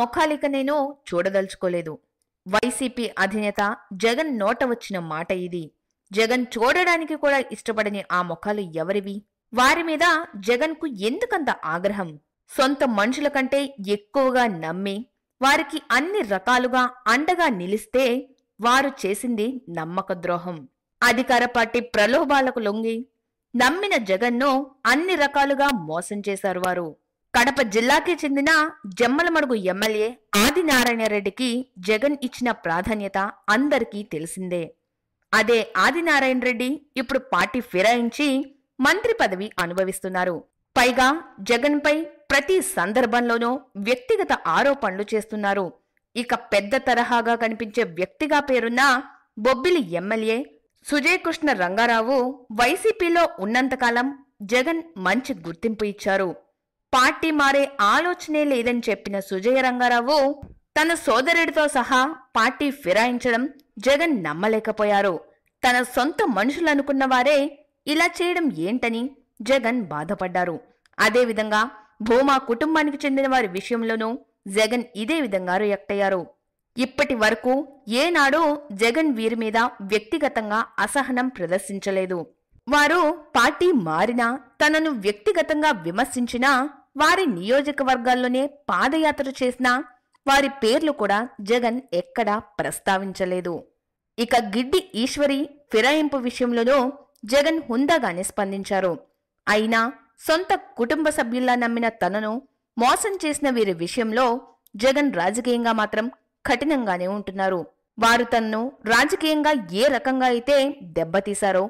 ముఖాలిక నేను చూడదలుచుకోలేదు వైసీపీ అధినేత జగన్ నోట వచ్చిన మాట ఇది జగన్ చూడడానికి కూడా ఇష్టపడని ఆ ముఖాలు ఎవరివి వారి మీద జగన్కు ఎందుకంత ఆగ్రహం సొంత మనుషుల కంటే ఎక్కువగా నమ్మి వారికి అన్ని రకాలుగా అండగా నిలిస్తే వారు చేసింది నమ్మక ద్రోహం అధికార పార్టీ ప్రలోభాలకు లొంగి నమ్మిన జగన్ను అన్ని రకాలుగా మోసం చేశారు వారు కడప జిల్లాకి చెందిన జమ్మలమడుగు ఎమ్మెల్యే ఆదినారాయణరెడ్డికి జగన్ ఇచ్చిన ప్రాధాన్యత అందరికీ తెలిసిందే అదే ఆదినారాయణరెడ్డి ఇప్పుడు పార్టీ ఫిరాయించి మంత్రి పదవి అనుభవిస్తున్నారు పైగా జగన్పై ప్రతి సందర్భంలోనూ వ్యక్తిగత ఆరోపణలు చేస్తున్నారు ఇక పెద్ద తరహాగా కనిపించే వ్యక్తిగా పేరున్న బొబ్బిలి ఎమ్మెల్యే సుజయకృష్ణ రంగారావు వైసీపీలో ఉన్నంతకాలం జగన్ మంచి గుర్తింపు ఇచ్చారు పార్టీ మారే ఆలోచనే లేదని చెప్పిన సుజయ రంగారావు తన సోదరుడితో సహా పార్టీ ఫిరాయించడం జగన్ నమ్మలేకపోయారు తన సొంత మనుషులనుకున్న వారే ఇలా చేయడం ఏంటని జగన్ బాధపడ్డారు అదేవిధంగా భూమా కుటుంబానికి చెందిన వారి విషయంలోనూ జగన్ ఇదే విధంగా రియాక్ట్ అయ్యారు ఇప్పటి వరకు ఏనాడూ జగన్ వీరి మీద వ్యక్తిగతంగా అసహనం ప్రదర్శించలేదు వారు పార్టీ మారినా తనను వ్యక్తిగతంగా విమర్శించినా వారి నియోజకవర్గాల్లోనే పాదయాత్ర చేసినా వారి పేర్లు కూడా జగన్ ఎక్కడా ప్రస్తావించలేదు ఇక గిడ్డి ఈశ్వరి ఫిరాయింపు విషయంలోనూ జగన్ హుందాగానే స్పందించారు అయినా సొంత కుటుంబ సభ్యుల్లా నమ్మిన తనను మోసం చేసిన వీరి విషయంలో జగన్ రాజకీయంగా మాత్రం కఠినంగానే ఉంటున్నారు వారు తన్ను రాజకీయంగా ఏ రకంగా అయితే దెబ్బతీశారో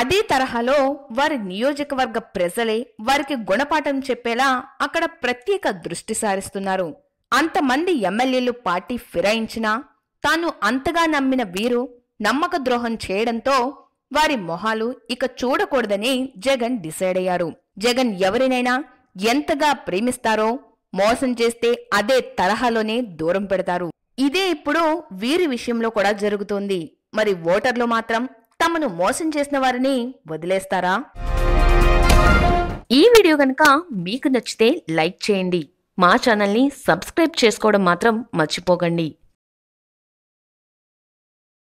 అదే తరహాలో వారి నియోజకవర్గ ప్రజలే వారికి గుణపాఠం చెప్పేలా అక్కడ ప్రత్యేక దృష్టి సారిస్తున్నారు అంతమంది ఎమ్మెల్యేలు పార్టీ ఫిరాయించినా తాను అంతగా నమ్మిన వీరు నమ్మక ద్రోహం చేయడంతో వారి మొహాలు ఇక చూడకూడదని జగన్ డిసైడ్ అయ్యారు జగన్ ఎవరినైనా ఎంతగా ప్రేమిస్తారో మోసం చేస్తే అదే తరహాలోనే దూరం పెడతారు ఇదే ఇప్పుడు వీరి విషయంలో కూడా జరుగుతోంది మరి ఓటర్లు మాత్రం తమను మోసం చేసిన వారిని వదిలేస్తారా ఈ వీడియో కనుక మీకు నచ్చితే లైక్ చేయండి మా ఛానల్ని సబ్స్క్రైబ్ చేసుకోవడం మాత్రం మర్చిపోకండి